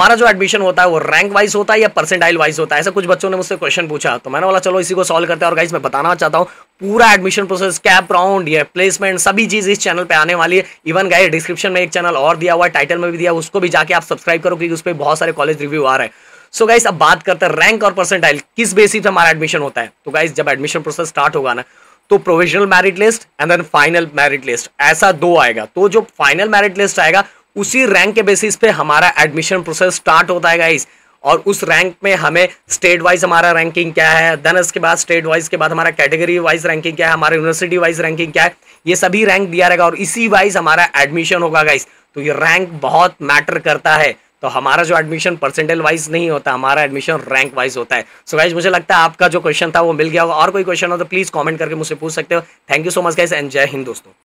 हमारा जो एडमिशन होता है वो रैंक वाइज होता है या परसेंटाइल वाइज होता है ऐसा कुछ बच्चों ने मुझसे क्वेश्चन पूछा तो मैंने बोला चलो इसी को सॉल्व करते हैं और गाइस मैं बताना चाहता हूँ पूरा एडमिशन प्रोसेस कैप राउंड या प्लेसमेंट सभी चीज इस चैनल पे आने वाली है इवन गाइस डिस्क्रिप्शन में एक चैनल और दिया हुआ है टाइटल में भी दिया उसको भी जाके आप सब्सक्राइब करो क्योंकि उस पर बहुत सारे कॉलेज रिव्यू आ रहे हैं सो गाइस अब बात करते हैं रैंक और परसेंटाइल किस बेसिस पे हमारा एडमिशन होता है तो गाइस जब एडमिशन प्रोसेस स्टार्ट होगा ना तो provisional merit list and then final merit list ऐसा दो आएगा तो जो फाइनल मेरिट लिस्ट आएगा उसी रैंक के बेसिस पे हमारा एडमिशन प्रोसेस स्टार्ट होता है गाइस और उस रैंक में हमें स्टेट वाइज हमारा रैंकिंग क्या है देन उसके बाद स्टेट वाइज के बाद हमारा कैटेगरी वाइज रैंकिंग क्या है हमारे यूनिवर्सिटी वाइज रैंकिंग क्या है ये सभी रैंक दिया रहेगा और इसी वाइज हमारा एडमिशन होगा गाइस तो ये रैंक बहुत मैटर करता है तो हमारा जो एडमिशन परसेंटेज वाइज नहीं होता हमारा एडमिशन रैंक वाइज होता है सो so गाइज मुझे लगता है आपका जो क्वेश्चन था वो मिल गया होगा और कोई क्वेश्चन हो तो प्लीज़ कमेंट करके मुझसे पूछ सकते हो thank you so much guys and जय हिंद दोस्तों